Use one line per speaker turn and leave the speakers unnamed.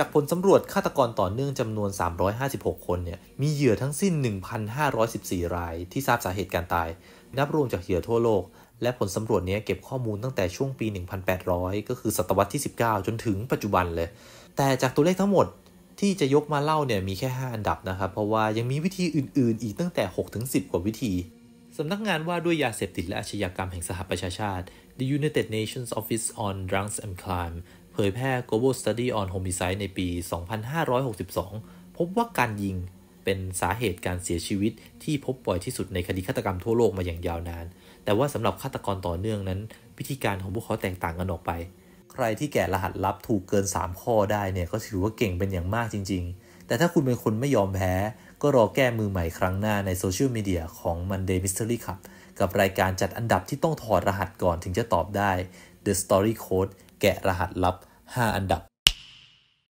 จากผลสำรวจฆาตกรต่อเนื่องจำนวน 356 คน เนี่ย มีเหยื่อทั้งสิ้น 1,514 รายที่ทราบสาเหตุการตาย นับรวมจากเหยื่อทั่วโลก และผลสำรวจนี้เก็บข้อมูลตั้งแต่ช่วงปี 1,800 ก็คือศตวรรษที่ 19 จนถึงปัจจุบันเลย แต่จากตัวเลขทั้งหมดที่จะยกมาเล่า เนี่ย มีแค่ 5 อันดับนะครับ เพราะว่ายังมีวิธีอื่นๆ อีกตั้งแต่6-10 กว่าวิธีสำนักงานว่าด้วยยาเสพติดและอาชญากรรมแห่งสหประชาชาติ The United Nations Office on Drugs and Crime เผยแพร่ Global Study on Homicide ในปี 2562 พบว่าการยิงเป็นสาเหตุการเสียชีวิต ที่พบบ่อยที่สุดในคดีฆาตกรรมทั่วโลกมาอย่างยาวนาน แต่ว่าสำหรับฆาตกรต่อเนื่องนั้น วิธีการของพวกเขาแตกต่างกันออกไป ใครที่แกะรหัสลับถูกเกิน 3 ข้อได้เนี่ยก็ถือว่าเก่งเป็นอย่างมากจริงๆ แต่ถ้าคุณเป็นคนไม่ยอมแพ้ ก็รอแก้มือใหม่ครั้งหน้าในโซเชียลมีเดียของ Monday Mystery Club กับรายการจัดอันดับที่ต้องถอดรหัสก่อนถึงจะตอบได้ The Story Code แกะรหัสลับ 5 อันดับ